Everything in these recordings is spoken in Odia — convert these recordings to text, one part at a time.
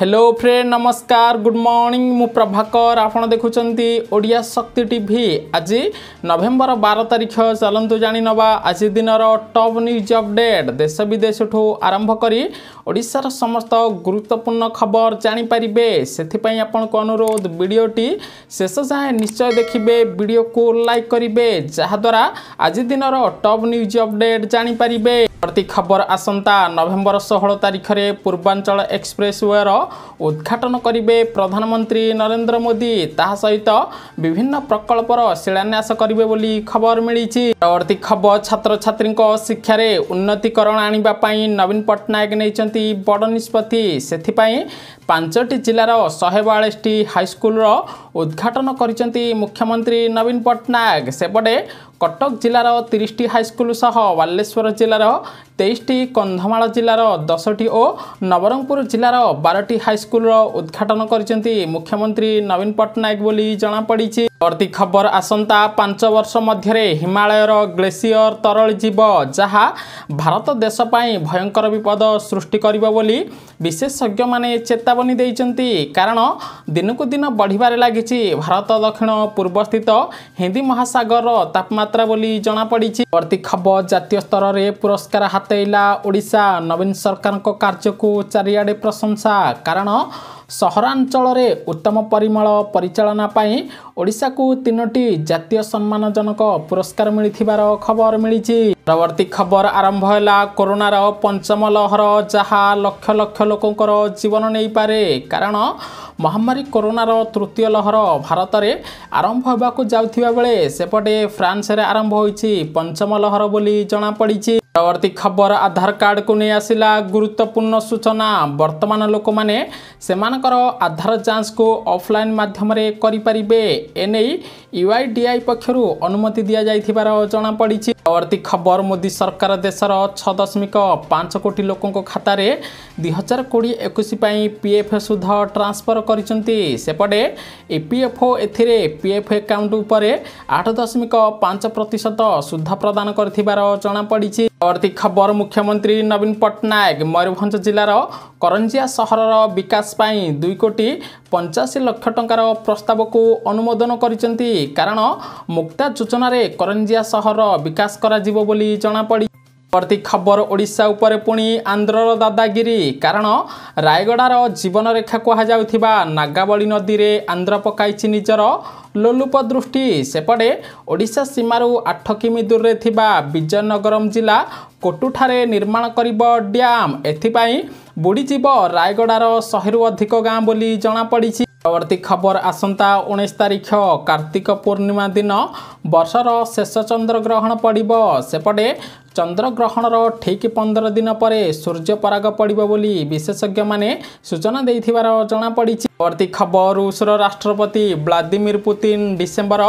ହ୍ୟାଲୋ ଫ୍ରେଣ୍ଡ ନମସ୍କାର ଗୁଡ଼ ମର୍ଣ୍ଣିଂ ମୁଁ ପ୍ରଭାକର ଆପଣ ଦେଖୁଛନ୍ତି ଓଡ଼ିଆ ଶକ୍ତି ଟିଭି ଆଜି ନଭେମ୍ବର ବାର ତାରିଖ ଚାଲନ୍ତୁ ଜାଣିନେବା ଆଜି ଦିନର ଟପ୍ ନ୍ୟୁଜ୍ ଅପଡେଟ୍ ଦେଶ ବିଦେଶଠୁ ଆରମ୍ଭ କରି ଓଡ଼ିଶାର ସମସ୍ତ ଗୁରୁତ୍ୱପୂର୍ଣ୍ଣ ଖବର ଜାଣିପାରିବେ ସେଥିପାଇଁ ଆପଣଙ୍କୁ ଅନୁରୋଧ ଭିଡ଼ିଓଟି ଶେଷ ଯାଏଁ ନିଶ୍ଚୟ ଦେଖିବେ ଭିଡ଼ିଓକୁ ଲାଇକ୍ କରିବେ ଯାହାଦ୍ୱାରା ଆଜି ଦିନର ଟପ୍ ନ୍ୟୁଜ୍ ଅପଡେଟ୍ ଜାଣିପାରିବେ ପରବର୍ତ୍ତୀ ଖବର ଆସନ୍ତା ନଭେମ୍ବର ଷୋହଳ ତାରିଖରେ ପୂର୍ବାଞ୍ଚଳ ଏକ୍ସପ୍ରେସ୍ ୱେର ଉଦ୍ଘାଟନ କରିବେ ପ୍ରଧାନମନ୍ତ୍ରୀ ନରେନ୍ଦ୍ର ମୋଦି ତାହା ସହିତ ବିଭିନ୍ନ ପ୍ରକଳ୍ପର ଶିଳାନ୍ୟାସ କରିବେ ବୋଲି ଖବର ମିଳିଛି ପରବର୍ତ୍ତୀ ଖବର ଛାତ୍ରଛାତ୍ରୀଙ୍କ ଶିକ୍ଷାରେ ଉନ୍ନତିକରଣ ଆଣିବା ପାଇଁ ନବୀନ ପଟ୍ଟନାୟକ ନେଇଛନ୍ତି ବଡ଼ ନିଷ୍ପତ୍ତି ସେଥିପାଇଁ ପାଞ୍ଚଟି ଜିଲ୍ଲାର ଶହେ ବୟାଳିଶଟି ହାଇସ୍କୁଲର ଉଦ୍ଘାଟନ କରିଛନ୍ତି ମୁଖ୍ୟମନ୍ତ୍ରୀ ନବୀନ ପଟ୍ଟନାୟକ ସେପଟେ କଟକ ଜିଲ୍ଲାର ତିରିଶଟି ହାଇସ୍କୁଲ ସହ ବାଲେଶ୍ୱର ଜିଲ୍ଲାର ତେଇଶଟି କନ୍ଧମାଳ ଜିଲ୍ଲାର ଦଶଟି ଓ ନବରଙ୍ଗପୁର ଜିଲ୍ଲାର ବାରଟି ହାଇସ୍କୁଲର ଉଦ୍ଘାଟନ କରିଛନ୍ତି ମୁଖ୍ୟମନ୍ତ୍ରୀ ନବୀନ ପଟ୍ଟନାୟକ ବୋଲି ଜଣାପଡ଼ିଛି ପରବର୍ତ୍ତୀ ଖବର ଆସନ୍ତା ପାଞ୍ଚ ବର୍ଷ ମଧ୍ୟରେ ହିମାଳୟର ଗ୍ଲେସିୟର ତରଳିଯିବ ଯାହା ଭାରତ ଦେଶ ପାଇଁ ଭୟଙ୍କର ବିପଦ ସୃଷ୍ଟି କରିବ ବୋଲି ବିଶେଷଜ୍ଞମାନେ ଚେତାବନୀ ଦେଇଛନ୍ତି କାରଣ ଦିନକୁ ଦିନ ବଢ଼ିବାରେ ଲାଗିଛି ଭାରତ ଦକ୍ଷିଣ ପୂର୍ବସ୍ଥିତ ହିନ୍ଦୀ ମହାସାଗରର ତାପମାତ୍ରା ରଥଯାତ୍ରା ବୋଲି ଜଣାପଡ଼ିଛି ବର୍ତ୍ତି ଖବର ଜାତୀୟ ସ୍ତରରେ ପୁରସ୍କାର ହାତେଇଲା ଓଡ଼ିଶା ନବୀନ ସରକାରଙ୍କ କାର୍ଯ୍ୟକୁ ଚାରିଆଡ଼େ ପ୍ରଶଂସା କାରଣ ସହରାଞ୍ଚଳରେ ଉତ୍ତମ ପରିମଳ ପରିଚାଳନା ପାଇଁ ଓଡ଼ିଶାକୁ ତିନୋଟି ଜାତୀୟ ସମ୍ମାନଜନକ ପୁରସ୍କାର ମିଳିଥିବାର ଖବର ମିଳିଛି ପରବର୍ତ୍ତୀ ଖବର ଆରମ୍ଭ ହେଲା କରୋନାର ପଞ୍ଚମ ଲହର ଯାହା ଲକ୍ଷ ଲକ୍ଷ ଲୋକଙ୍କର ଜୀବନ ନେଇପାରେ କାରଣ ମହାମାରୀ କରୋନାର ତୃତୀୟ ଲହର ଭାରତରେ ଆରମ୍ଭ ହେବାକୁ ଯାଉଥିବା ବେଳେ ସେପଟେ ଫ୍ରାନ୍ସରେ ଆରମ୍ଭ ହୋଇଛି ପଞ୍ଚମ ଲହର ବୋଲି ଜଣାପଡ଼ିଛି ପରବର୍ତ୍ତୀ ଖବର ଆଧାର କାର୍ଡ଼କୁ ନେଇ ଆସିଲା ଗୁରୁତ୍ୱପୂର୍ଣ୍ଣ ସୂଚନା ବର୍ତ୍ତମାନ ଲୋକମାନେ ସେମାନଙ୍କର ଆଧାର ଯାଞ୍ଚକୁ ଅଫଲାଇନ୍ ମାଧ୍ୟମରେ କରିପାରିବେ ଏନେଇ ୟୁଆଇଡିଆଇ ପକ୍ଷରୁ ଅନୁମତି ଦିଆଯାଇଥିବାର ଜଣାପଡ଼ିଛି ପରବର୍ତ୍ତୀ ଖବର ମୋଦି ସରକାର ଦେଶର ଛଅ ଦଶମିକ ପାଞ୍ଚ କୋଟି ଲୋକଙ୍କ ଖାତାରେ ଦୁଇ ହଜାର କୋଡ଼ିଏ ଏକୋଇଶ ପାଇଁ ପିଏଫ୍ ସୁଧ ଟ୍ରାନ୍ସଫର କରିଛନ୍ତି ସେପଟେ ଇପିଏଫ୍ଓ ଏଥିରେ ପିଏଫ୍ ଆକାଉଣ୍ଟ ଉପରେ ଆଠ ଦଶମିକ ପାଞ୍ଚ ପ୍ରତିଶତ ସୁଧ ପ୍ରଦାନ କରିଥିବାର ଜଣାପଡ଼ିଛି ପରବର୍ତ୍ତୀ ଖବର ମୁଖ୍ୟମନ୍ତ୍ରୀ ନବୀନ ପଟ୍ଟନାୟକ ମୟୂରଭଞ୍ଜ ଜିଲ୍ଲାର କରଞ୍ଜିଆ ସହରର ବିକାଶ ପାଇଁ ଦୁଇ କୋଟି ପଞ୍ଚାଅଶୀ ଲକ୍ଷ ଟଙ୍କାର ପ୍ରସ୍ତାବକୁ ଅନୁମୋଦନ କରିଛନ୍ତି କାରଣ ମୁକ୍ତା ଯୋଜନାରେ କରଞ୍ଜିଆ ସହର ବିକାଶ କରାଯିବ ବୋଲି ଜଣାପଡ଼ି ପରବର୍ତ୍ତୀ ଖବର ଓଡ଼ିଶା ଉପରେ ପୁଣି ଆନ୍ଧ୍ରର ଦାଦାଗିରି କାରଣ ରାୟଗଡ଼ାର ଜୀବନରେଖା କୁହାଯାଉଥିବା ନାଗାବଳୀ ନଦୀରେ ଆନ୍ଧ୍ର ପକାଇଛି ନିଜର ଲୋଲୁପ ଦୃଷ୍ଟି ସେପଟେ ଓଡ଼ିଶା ସୀମାରୁ ଆଠ କିମି ଦୂରରେ ଥିବା ବିଜୟନଗରମ୍ ଜିଲ୍ଲା କୋଟୁଠାରେ ନିର୍ମାଣ କରିବ ଡ୍ୟାମ୍ ଏଥିପାଇଁ ବୁଡ଼ିଯିବ ରାୟଗଡ଼ାର ଶହେରୁ ଅଧିକ ଗାଁ ବୋଲି ଜଣାପଡ଼ିଛି ପରବର୍ତ୍ତୀ ଖବର ଆସନ୍ତା ଉଣେଇଶ ତାରିଖ କାର୍ତ୍ତିକ ପୂର୍ଣ୍ଣିମା ଦିନ ବର୍ଷର ଶେଷ ଚନ୍ଦ୍ରଗ୍ରହଣ ପଡ଼ିବ ସେପଟେ चन्द्र ग्रहण र ठिक पन्ध्र दिन पर सूर्यपरग बोली विशेषज्ञ म सूचना जना पडिख राष्ट्रपति भ्लादिमिर पुतिन डिसेम्बर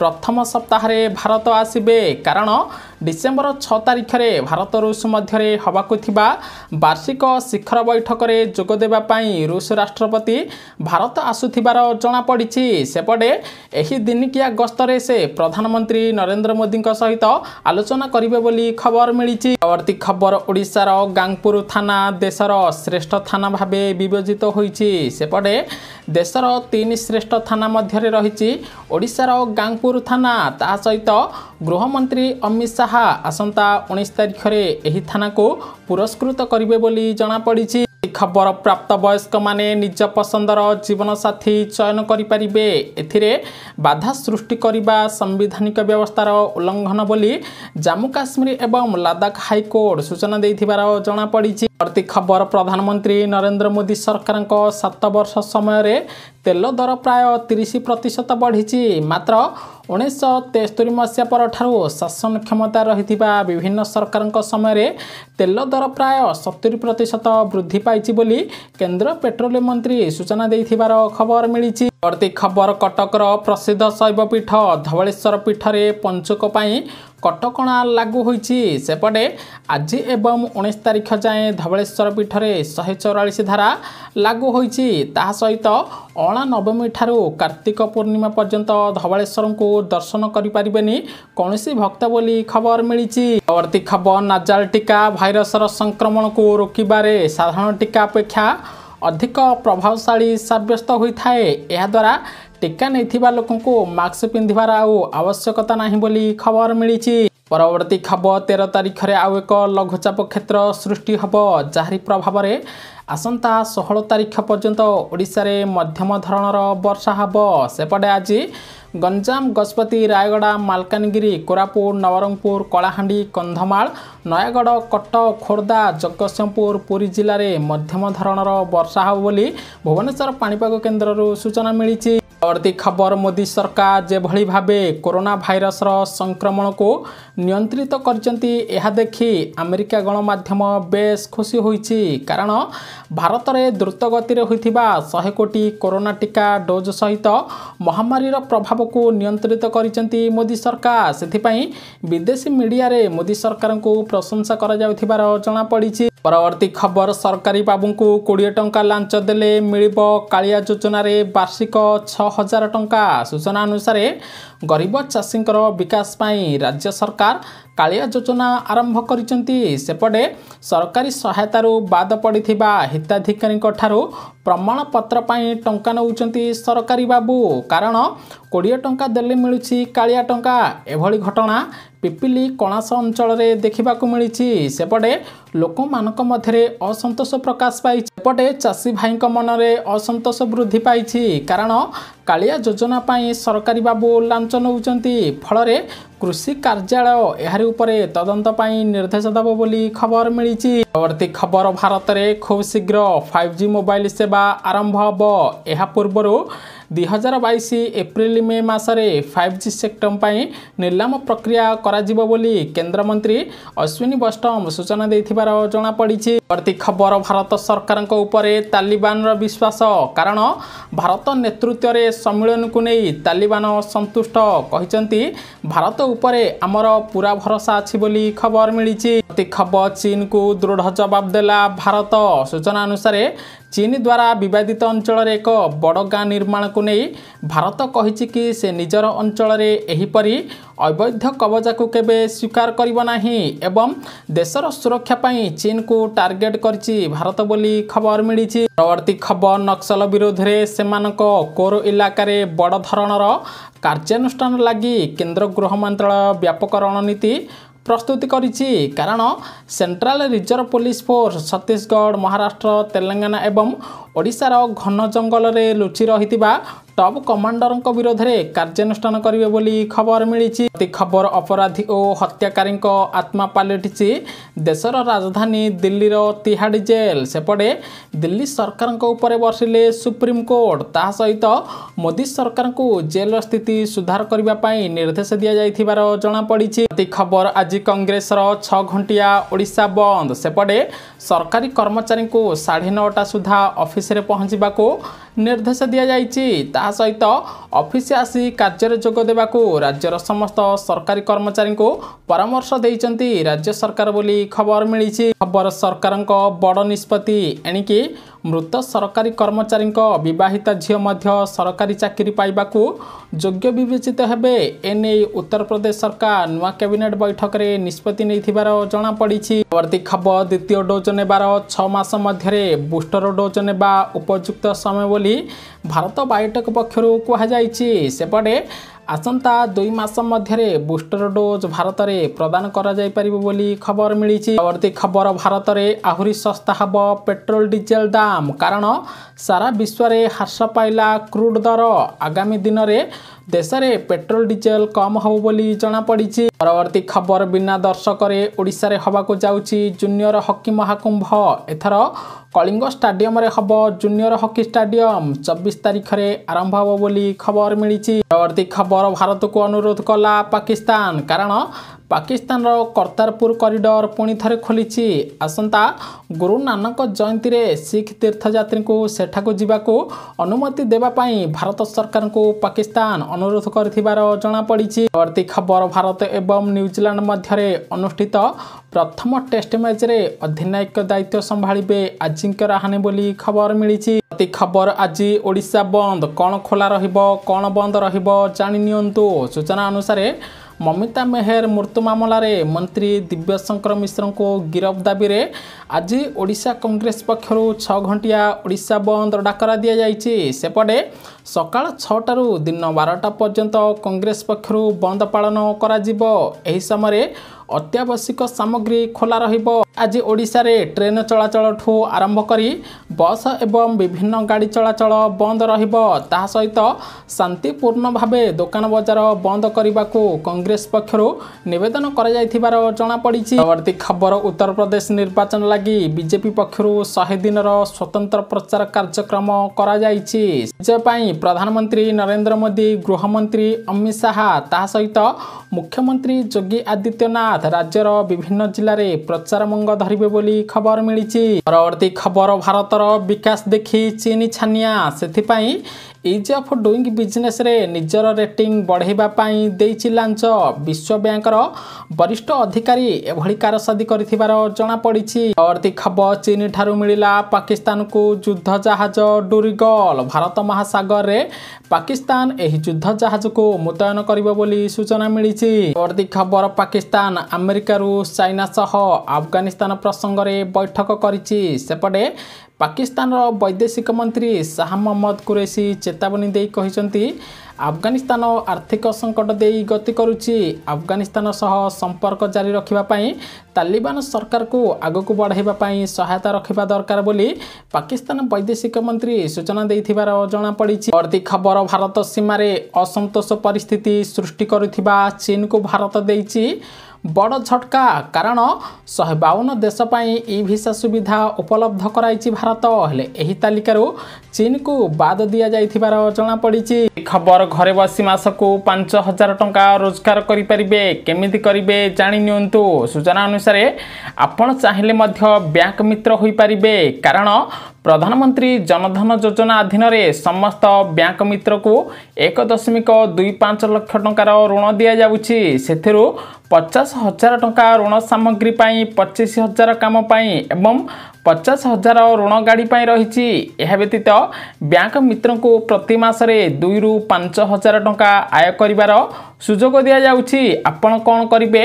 ପ୍ରଥମ ସପ୍ତାହରେ ଭାରତ ଆସିବେ କାରଣ ଡିସେମ୍ବର ଛଅ ତାରିଖରେ ଭାରତ ରୁଷ ମଧ୍ୟରେ ହେବାକୁ ଥିବା ବାର୍ଷିକ ଶିଖର ବୈଠକରେ ଯୋଗ ଦେବା ପାଇଁ ରୁଷ ରାଷ୍ଟ୍ରପତି ଭାରତ ଆସୁଥିବାର ଜଣାପଡ଼ିଛି ସେପଟେ ଏହି ଦିନିକିଆ ଗସ୍ତରେ ସେ ପ୍ରଧାନମନ୍ତ୍ରୀ ନରେନ୍ଦ୍ର ମୋଦିଙ୍କ ସହିତ ଆଲୋଚନା କରିବେ ବୋଲି ଖବର ମିଳିଛି ପରବର୍ତ୍ତୀ ଖବର ଓଡ଼ିଶାର ଗାଙ୍ଗପୁର ଥାନା ଦେଶର ଶ୍ରେଷ୍ଠ ଥାନା ଭାବେ ବିବେଚିତ ହୋଇଛି ସେପଟେ ଦେଶର ତିନି ଶ୍ରେଷ୍ଠ ଥାନା ମଧ୍ୟରେ ରହିଛି ଓଡ଼ିଶାର ଗାଙ୍ଗପୁର ଥାନା ତା ସହିତ ଗୃହମନ୍ତ୍ରୀ ଅମିତ ଶାହା ଆସନ୍ତା ଉଣେଇଶ ତାରିଖରେ ଏହି ଥାନାକୁ ପୁରସ୍କୃତ କରିବେ ବୋଲି ଜଣାପଡ଼ିଛି ଖବର ପ୍ରାପ୍ତ ବୟସ୍କମାନେ ନିଜ ପସନ୍ଦର ଜୀବନସାଥୀ ଚୟନ କରିପାରିବେ ଏଥିରେ ବାଧା ସୃଷ୍ଟି କରିବା ସାମ୍ବିଧାନିକ ବ୍ୟବସ୍ଥାର ଉଲ୍ଲଙ୍ଘନ ବୋଲି ଜାମ୍ମୁ କାଶ୍ମୀର ଏବଂ ଲଦାଖ ହାଇକୋର୍ଟ ସୂଚନା ଦେଇଥିବାର ଜଣାପଡ଼ିଛି ପରବର୍ତ୍ତୀ ଖବର ପ୍ରଧାନମନ୍ତ୍ରୀ ନରେନ୍ଦ୍ର ମୋଦି ସରକାରଙ୍କ ସାତ ବର୍ଷ ସମୟରେ ତେଲ ଦର ପ୍ରାୟ ତିରିଶ ପ୍ରତିଶତ ବଢ଼ିଛି ମାତ୍ର ଉଣେଇଶହ ତେସ୍ତରୀ ମସିହା ପରଠାରୁ ଶାସନ କ୍ଷମତା ରହିଥିବା ବିଭିନ୍ନ ସରକାରଙ୍କ ସମୟରେ ତେଲ ଦର ପ୍ରାୟ ସତୁରୀ ପ୍ରତିଶତ ବୃଦ୍ଧି ପାଇଛି ବୋଲି କେନ୍ଦ୍ର ପେଟ୍ରୋଲିୟମ ମନ୍ତ୍ରୀ ସୂଚନା ଦେଇଥିବାର ଖବର ମିଳିଛି ପରବର୍ତ୍ତୀ ଖବର କଟକର ପ୍ରସିଦ୍ଧ ଶୈବପୀଠ ଧବଳେଶ୍ୱର ପୀଠରେ ପଞ୍ଚୁକ ପାଇଁ କଟକଣା ଲାଗୁ ହୋଇଛି ସେପଟେ ଆଜି ଏବଂ ଉଣେଇଶ ତାରିଖ ଯାଏଁ ଧବଳେଶ୍ୱର ପୀଠରେ ଶହେ ଚଉରାଳିଶ ଧାରା ଲାଗୁ ହୋଇଛି ତାହା ସହିତ ଅଣନବମୀ ଠାରୁ କାର୍ତ୍ତିକ ପୂର୍ଣ୍ଣିମା ପର୍ଯ୍ୟନ୍ତ ଧବଳେଶ୍ୱରଙ୍କୁ ଦର୍ଶନ କରିପାରିବେନି କୌଣସି ଭକ୍ତ ବୋଲି ଖବର ମିଳିଛି ପରବର୍ତ୍ତୀ ଖବର ନାଜାଲ ଟିକା ଭାଇରସର ସଂକ୍ରମଣକୁ ରୋକିବାରେ ସାଧାରଣ ଟିକା ଅପେକ୍ଷା ଅଧିକ ପ୍ରଭାବଶାଳୀ ସାବ୍ୟସ୍ତ ହୋଇଥାଏ ଏହାଦ୍ୱାରା ଟିକା ନେଇଥିବା ଲୋକଙ୍କୁ ମାସ୍କ ପିନ୍ଧିବାର ଆଉ ଆବଶ୍ୟକତା ନାହିଁ ବୋଲି ଖବର ମିଳିଛି ପରବର୍ତ୍ତୀ ଖବର ତେର ତାରିଖରେ ଆଉ ଏକ ଲଘୁଚାପ କ୍ଷେତ୍ର ସୃଷ୍ଟି ହେବ ଯାହାରି ପ୍ରଭାବରେ ଆସନ୍ତା ଷୋହଳ ତାରିଖ ପର୍ଯ୍ୟନ୍ତ ଓଡ଼ିଶାରେ ମଧ୍ୟମ ଧରଣର ବର୍ଷା ହେବ ସେପଟେ ଆଜି ଗଞ୍ଜାମ ଗଜପତି ରାୟଗଡ଼ା ମାଲକାନଗିରି କୋରାପୁଟ ନବରଙ୍ଗପୁର କଳାହାଣ୍ଡି କନ୍ଧମାଳ ନୟାଗଡ଼ କଟକ ଖୋର୍ଦ୍ଧା ଜଗତସିଂହପୁର ପୁରୀ ଜିଲ୍ଲାରେ ମଧ୍ୟମ ଧରଣର ବର୍ଷା ହେବ ବୋଲି ଭୁବନେଶ୍ୱର ପାଣିପାଗ କେନ୍ଦ୍ରରୁ ସୂଚନା ମିଳିଛି अर्दी खबर मोदी सरकार जेभଳି ଭାବେ କରୋନା ଭାଇରସର ସଂକ୍ରମଣକୁ ନିୟନ୍ତ୍ରିତ କରିଛନ୍ତି ଏହା ଦେଖି ଆମେରିକା ଗଣମାଧ୍ୟମ ବେଶ୍ ଖୁସି ହୋଇଛି କାରଣ ଭାରତରେ ଦ୍ରୁତ ଗତିରେ ହୋଇଥିବା ଶହେ କୋଟି କରୋନା ଟିକା ଡୋଜ୍ ସହିତ ମହାମାରୀର ପ୍ରଭାବକୁ ନିୟନ୍ତ୍ରିତ କରିଛନ୍ତି ମୋଦି ସରକାର ସେଥିପାଇଁ ବିଦେଶୀ ମିଡ଼ିଆରେ ମୋଦି ସରକାରଙ୍କୁ ପ୍ରଶଂସା କରାଯାଉଥିବାର ଜଣାପଡ଼ିଛି ପରବର୍ତ୍ତୀ ଖବର ସରକାରୀ ବାବୁଙ୍କୁ କୋଡ଼ିଏ ଟଙ୍କା ଲାଞ୍ଚ ଦେଲେ ମିଳିବ କାଳିଆ ଯୋଜନାରେ ବାର୍ଷିକ ଛଅ ହଜାର ଟଙ୍କା ସୂଚନା ଅନୁସାରେ ଗରିବ ଚାଷୀଙ୍କର ବିକାଶ ପାଇଁ ରାଜ୍ୟ ସରକାର କାଳିଆ ଯୋଜନା ଆରମ୍ଭ କରିଛନ୍ତି ସେପଟେ ସରକାରୀ ସହାୟତାରୁ ବାଦ ପଡ଼ିଥିବା ହିତାଧିକାରୀଙ୍କଠାରୁ ପ୍ରମାଣପତ୍ର ପାଇଁ ଟଙ୍କା ନେଉଛନ୍ତି ସରକାରୀ ବାବୁ କାରଣ କୋଡ଼ିଏ ଟଙ୍କା ଦେଲେ ମିଳୁଛି କାଳିଆ ଟଙ୍କା ଏଭଳି ଘଟଣା ପିପିଲି କଣାସ ଅଞ୍ଚଳରେ ଦେଖିବାକୁ ମିଳିଛି ସେପଟେ ଲୋକମାନଙ୍କ ମଧ୍ୟରେ ଅସନ୍ତୋଷ ପ୍ରକାଶ ପାଇଛି ଏପଟେ ଚାଷୀ ଭାଇଙ୍କ ମନରେ ଅସନ୍ତୋଷ ବୃଦ୍ଧି ପାଇଛି କାରଣ କାଳିଆ ଯୋଜନା ପାଇଁ ସରକାରୀ ବାବୁ ଲାଞ୍ଚ ନେଉଛନ୍ତି ଫଳରେ କୃଷି କାର୍ଯ୍ୟାଳୟ ଏହାରି ଉପରେ ତଦନ୍ତ ପାଇଁ ନିର୍ଦ୍ଦେଶ ଦେବ ବୋଲି ଖବର ମିଳିଛି ପରବର୍ତ୍ତୀ ଖବର ଭାରତରେ ଖୁବ୍ ଶୀଘ୍ର ଫାଇଭ୍ ଜି ମୋବାଇଲ ସେବା ଆରମ୍ଭ ହେବ ଏହା ପୂର୍ବରୁ दुई हजार बैश एप्रिल मे मसने फाइव जि सेक्टम पर निलाम प्रक्रिया करमंत्री अश्विनी बैष्णव सूचना दे जमापड़ी परवर्त खबर भारत सरकार तालिबान विश्वास कारण भारत नेतृत्व में सम्मिन को नहीं तालिबान सन्तुष्ट कहते भारत उपरूर पूरा भरोसा अच्छी खबर मिली खबर चीन को दृढ़ जवाब देला भारत सूचना अनुसार चीन द्वारा बदित अंचल एक बड़ गाँ निर्माण ଘଟଣାକୁ ନେଇ ଭାରତ କହିଛି କି ସେ ନିଜର ଅଞ୍ଚଳରେ ଏହିପରି ଅବୈଧ କବଜାକୁ କେବେ ସ୍ୱୀକାର କରିବ ନାହିଁ ଏବଂ ଦେଶର ସୁରକ୍ଷା ପାଇଁ ଚୀନକୁ ଟାର୍ଗେଟ୍ କରିଛି ଭାରତ ବୋଲି ଖବର ମିଳିଛି ପରବର୍ତ୍ତୀ ଖବର ନକ୍ସଲ ବିରୋଧରେ ସେମାନଙ୍କ କୋର ଇଲାକାରେ ବଡ଼ ଧରଣର କାର୍ଯ୍ୟାନୁଷ୍ଠାନ ଲାଗି କେନ୍ଦ୍ର ଗୃହ ମନ୍ତ୍ରାଳୟ ବ୍ୟାପକ ରଣନୀତି ପ୍ରସ୍ତୁତି କରିଛି କାରଣ central reserve police force Chhattisgarh Maharashtra Telangana ଏବଂ ଓଡ଼ିଶାର ଘନ ଜଙ୍ଗଲରେ ଲୁଚି ରହିଥିବା ଟପ୍ କମାଣ୍ଡରଙ୍କ ବିରୋଧରେ କାର୍ଯ୍ୟାନୁଷ୍ଠାନ କରିବେ ବୋଲି ଖବର ମିଳିଛି ଖବର ଅପରାଧୀ ଓ ହତ୍ୟାକାରୀଙ୍କ ଆତ୍ମା ପାଲଟିଛି ଦେଶର ରାଜଧାନୀ ଦିଲ୍ଲୀର ତିହାଡ଼ି ଜେଲ୍ ସେପଟେ ଦିଲ୍ଲୀ ସରକାରଙ୍କ ଉପରେ ବର୍ଷିଲେ ସୁପ୍ରିମକୋର୍ଟ ତାହା ସହିତ ମୋଦି ସରକାରଙ୍କୁ ଜେଲ୍ର ସ୍ଥିତି ସୁଧାର କରିବା ପାଇଁ ନିର୍ଦ୍ଦେଶ ଦିଆଯାଇଥିବାର ଜଣାପଡ଼ିଛି ପ୍ରତି ଖବର ଆଜି କଂଗ୍ରେସର ଛଅ ଘଣ୍ଟିଆ ଓଡ଼ିଶା ବନ୍ଦ ସେପଟେ ସରକାରୀ କର୍ମଚାରୀଙ୍କୁ ସାଢ଼େ ନଅଟା ସୁଦ୍ଧା ଅଫିସରେ ପହଞ୍ଚିବାକୁ निर्देश दि अफिस आसि कार्य जु राज्य समस्त सरकारी कर्मचारी परामर्श दिन राज्य सरकार बोली खबर मिली खबर सरकारको बड निष्पत्ति ए মৃত সরকারি কর্মচারী অবিবাহিত ঝিও মধ্য সরকারি চাকরি পাইবা যোগ্য বিবেচিত হবে এনে উত্তরপ্রদেশ সরকার নয় ক্যাবিনেট বৈঠকরে নিষ্পতি নেইথিবার জনাপড়িছি পরবর্তী খবর দ্বিতীয় ডোজ নেবার ছ মাস মধ্যে বুষ্টর ডোজ নেওয়া উপযুক্ত সময় বলে ভারত বায়োটেক পক্ষর কুহযাইছি সেপটে ଆସନ୍ତା ଦୁଇ ମାସ ମଧ୍ୟରେ ବୁଷ୍ଟର ଡୋଜ୍ ଭାରତରେ ପ୍ରଦାନ କରାଯାଇପାରିବ ବୋଲି ଖବର ମିଳିଛି ପରବର୍ତ୍ତୀ ଖବର ଭାରତରେ ଆହୁରି ଶସ୍ତା ହେବ ପେଟ୍ରୋଲ ଡିଜେଲ ଦାମ କାରଣ ସାରା ବିଶ୍ୱରେ ହ୍ରାସ ପାଇଲା କ୍ରୁଡ୍ ଦର ଆଗାମୀ ଦିନରେ ଦେଶରେ ପେଟ୍ରୋଲ ଡିଜେଲ କମ୍ ହେବ ବୋଲି ଜଣାପଡ଼ିଛି ପରବର୍ତ୍ତୀ ଖବର ବିନା ଦର୍ଶକରେ ଓଡ଼ିଶାରେ ହେବାକୁ ଯାଉଛି ଜୁନିୟର ହକି ମହାକୁମ୍ଭ ଏଥର କଳିଙ୍ଗ ଷ୍ଟାଡିୟମରେ ହେବ ଜୁନିୟର ହକି ଷ୍ଟାଡିୟମ ଚବିଶ ତାରିଖରେ ଆରମ୍ଭ ହେବ ବୋଲି ଖବର ମିଳିଛି ପରବର୍ତ୍ତୀ ଖବର ଭାରତକୁ ଅନୁରୋଧ କଲା ପାକିସ୍ତାନ କାରଣ ପାକିସ୍ତାନର କର୍ତ୍ତାରପୁର କରିଡର ପୁଣି ଥରେ ଖୋଲିଛି ଆସନ୍ତା ଗୁରୁ ନାନକ ଜୟନ୍ତୀରେ ଶିଖ୍ ତୀର୍ଥଯାତ୍ରୀଙ୍କୁ ସେଠାକୁ ଯିବାକୁ ଅନୁମତି ଦେବା ପାଇଁ ଭାରତ ସରକାରଙ୍କୁ ପାକିସ୍ତାନ ଅନୁରୋଧ କରିଥିବାର ଜଣାପଡ଼ିଛି ପରବର୍ତ୍ତୀ ଖବର ଭାରତ ଏବଂ ଏବଂ ନ୍ୟୁଜିଲାଣ୍ଡ ମଧ୍ୟରେ ଅନୁଷ୍ଠିତ ପ୍ରଥମ ଟେଷ୍ଟ ମ୍ୟାଚ୍ରେ ଅଧିନାୟକ ଦାୟିତ୍ୱ ସମ୍ଭାଳିବେ ଆଜିଙ୍କ ରାହାଣୀ ବୋଲି ଖବର ମିଳିଛି ପ୍ରତି ଖବର ଆଜି ଓଡ଼ିଶା ବନ୍ଦ କ'ଣ ଖୋଲା ରହିବ କ'ଣ ବନ୍ଦ ରହିବ ଜାଣିନିଅନ୍ତୁ ସୂଚନା ଅନୁସାରେ ମମିତା ମେହେର ମୃତ୍ୟୁ ମାମଲାରେ ମନ୍ତ୍ରୀ ଦିବ୍ୟଶଙ୍କର ମିଶ୍ରଙ୍କୁ ଗିରଫ ଦାବିରେ ଆଜି ଓଡ଼ିଶା କଂଗ୍ରେସ ପକ୍ଷରୁ ଛଅ ଘଣ୍ଟିଆ ଓଡ଼ିଶା ବନ୍ଦ ଡାକରା ଦିଆଯାଇଛି ସେପଟେ ସକାଳ ଛଅଟାରୁ ଦିନ ବାରଟା ପର୍ଯ୍ୟନ୍ତ କଂଗ୍ରେସ ପକ୍ଷରୁ ବନ୍ଦ ପାଳନ କରାଯିବ ଏହି ସମୟରେ ଅତ୍ୟାବଶ୍ୟକ ସାମଗ୍ରୀ ଖୋଲା ରହିବ ଆଜି ଓଡ଼ିଶାରେ ଟ୍ରେନ୍ ଚଳାଚଳଠୁ ଆରମ୍ଭ କରି ବସ୍ ଏବଂ ବିଭିନ୍ନ ଗାଡ଼ି ଚଳାଚଳ ବନ୍ଦ ରହିବ ତାହା ସହିତ ଶାନ୍ତିପୂର୍ଣ୍ଣ ଭାବେ ଦୋକାନ ବଜାର ବନ୍ଦ କରିବାକୁ କଂଗ୍ରେସ ପକ୍ଷରୁ ନିବେଦନ କରାଯାଇଥିବାର ଜଣାପଡ଼ିଛି ପରବର୍ତ୍ତୀ ଖବର ଉତ୍ତରପ୍ରଦେଶ ନିର୍ବାଚନ ଲାଗି ବିଜେପି ପକ୍ଷରୁ ଶହେ ଦିନର ସ୍ୱତନ୍ତ୍ର ପ୍ରଚାର କାର୍ଯ୍ୟକ୍ରମ କରାଯାଇଛି ସେ ପାଇଁ ପ୍ରଧାନମନ୍ତ୍ରୀ ନରେନ୍ଦ୍ର ମୋଦି ଗୃହମନ୍ତ୍ରୀ ଅମିତ ଶାହା ତାହା ସହିତ ମୁଖ୍ୟମନ୍ତ୍ରୀ ଯୋଗୀ ଆଦିତ୍ୟନାଥ ରାଜ୍ୟର ବିଭିନ୍ନ ଜିଲ୍ଲାରେ ପ୍ରଚାର ମଙ୍ଗ ଧରିବେ ବୋଲି ଖବର ମିଳିଛି ପରବର୍ତ୍ତୀ ଖବର ଭାରତର ବିକାଶ ଦେଖି ଚୀନ ଛାନିଆ ସେଥିପାଇଁ ଇଜ୍ ଅଫ୍ ଡୁଇଙ୍ଗ ବିଜନେସ୍ରେ ନିଜର ରେଟିଂ ବଢ଼ାଇବା ପାଇଁ ଦେଇଛି ଲାଞ୍ଚ ବିଶ୍ୱବ୍ୟାଙ୍କର ବରିଷ୍ଠ ଅଧିକାରୀ ଏଭଳି କାରସାଦି କରିଥିବାର ଜଣାପଡ଼ିଛି ପରବର୍ତ୍ତୀ ଖବର ଚୀନଠାରୁ ମିଳିଲା ପାକିସ୍ତାନକୁ ଯୁଦ୍ଧ ଜାହାଜ ଡୁରିଗଲ୍ ଭାରତ ମହାସାଗରରେ ପାକିସ୍ତାନ ଏହି ଯୁଦ୍ଧ ଜାହାଜକୁ ମୁତୟନ କରିବ ବୋଲି ସୂଚନା ମିଳିଛି ପରବର୍ତ୍ତୀ ଖବର ପାକିସ୍ତାନ ଆମେରିକାରୁ ଚାଇନା ସହ ଆଫଗାନିସ୍ତାନ ପ୍ରସଙ୍ଗରେ ବୈଠକ କରିଛି ସେପଟେ ପାକିସ୍ତାନର ବୈଦେଶିକ ମନ୍ତ୍ରୀ ଶାହା ମହମ୍ମଦ କୁରେସି ଚେତାବନୀ ଦେଇ କହିଛନ୍ତି ଆଫଗାନିସ୍ତାନ ଆର୍ଥିକ ସଙ୍କଟ ଦେଇ ଗତି କରୁଛି ଆଫଗାନିସ୍ତାନ ସହ ସମ୍ପର୍କ ଜାରି ରଖିବା ପାଇଁ ତାଲିବାନ ସରକାରକୁ ଆଗକୁ ବଢ଼ାଇବା ପାଇଁ ସହାୟତା ରଖିବା ଦରକାର ବୋଲି ପାକିସ୍ତାନ ବୈଦେଶିକ ମନ୍ତ୍ରୀ ସୂଚନା ଦେଇଥିବାର ଜଣାପଡ଼ିଛି ବର୍ତ୍ତୀ ଖବର ଭାରତ ସୀମାରେ ଅସନ୍ତୋଷ ପରିସ୍ଥିତି ସୃଷ୍ଟି କରୁଥିବା ଚୀନକୁ ଭାରତ ଦେଇଛି ବଡ଼ ଝଟକା କାରଣ ଶହେ ବାଉନ ଦେଶ ପାଇଁ ଇ ଭିସା ସୁବିଧା ଉପଲବ୍ଧ କରାଇଛି ଭାରତ ହେଲେ ଏହି ତାଲିକାରୁ ଚୀନକୁ ବାଦ ଦିଆଯାଇଥିବାର ଜଣାପଡ଼ିଛି ଖବର ଘରେ ବସି ମାସକୁ ପାଞ୍ଚ ହଜାର ଟଙ୍କା ରୋଜଗାର କରିପାରିବେ କେମିତି କରିବେ ଜାଣି ନିଅନ୍ତୁ ସୂଚନା ଅନୁସାରେ ଆପଣ ଚାହିଁଲେ ମଧ୍ୟ ବ୍ୟାଙ୍କ ମିତ୍ର ହୋଇପାରିବେ କାରଣ ପ୍ରଧାନମନ୍ତ୍ରୀ ଜନଧନ ଯୋଜନା ଅଧୀନରେ ସମସ୍ତ ବ୍ୟାଙ୍କ ମିତ୍ରକୁ ଏକ ଦଶମିକ ଦୁଇ ପାଞ୍ଚ ଲକ୍ଷ ଟଙ୍କାର ଋଣ ଦିଆଯାଉଛି ସେଥିରୁ ପଚାଶ ହଜାର ଟଙ୍କା ଋଣ ସାମଗ୍ରୀ ପାଇଁ ପଚିଶ ହଜାର କାମ ପାଇଁ ଏବଂ ପଚାଶ ହଜାର ଋଣ ଗାଡ଼ି ପାଇଁ ରହିଛି ଏହା ବ୍ୟତୀତ ବ୍ୟାଙ୍କ ମିତ୍ରଙ୍କୁ ପ୍ରତି ମାସରେ ଦୁଇରୁ ପାଞ୍ଚ ହଜାର ଟଙ୍କା ଆୟ କରିବାର ସୁଯୋଗ ଦିଆଯାଉଛି ଆପଣ କ'ଣ କରିବେ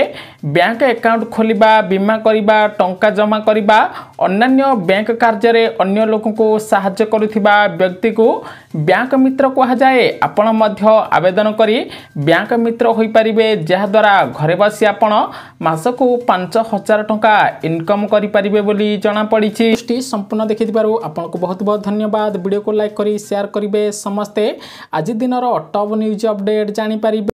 ବ୍ୟାଙ୍କ ଆକାଉଣ୍ଟ ଖୋଲିବା ବୀମା କରିବା ଟଙ୍କା ଜମା କରିବା ଅନ୍ୟାନ୍ୟ ବ୍ୟାଙ୍କ କାର୍ଯ୍ୟରେ ଅନ୍ୟ ଲୋକଙ୍କୁ ସାହାଯ୍ୟ କରୁଥିବା ବ୍ୟକ୍ତିକୁ ବ୍ୟାଙ୍କ ମିତ୍ର କୁହାଯାଏ ଆପଣ ମଧ୍ୟ ଆବେଦନ କରି ବ୍ୟାଙ୍କ ମିତ୍ର ହୋଇପାରିବେ ଯାହାଦ୍ୱାରା ଘରେ ବସି ଆପଣ ମାସକୁ ପାଞ୍ଚ ହଜାର ଟଙ୍କା ଇନକମ୍ କରିପାରିବେ ବୋଲି ଜଣାପଡ଼ିଛି ସମ୍ପୂର୍ଣ୍ଣ ଦେଖିଥିବାରୁ ଆପଣଙ୍କୁ ବହୁତ ବହୁତ ଧନ୍ୟବାଦ ଭିଡ଼ିଓକୁ ଲାଇକ୍ କରି ସେୟାର କରିବେ ସମସ୍ତେ ଆଜି ଦିନର ଟପ୍ ନ୍ୟୁଜ୍ ଅପଡ଼େଟ୍ ଜାଣିପାରିବେ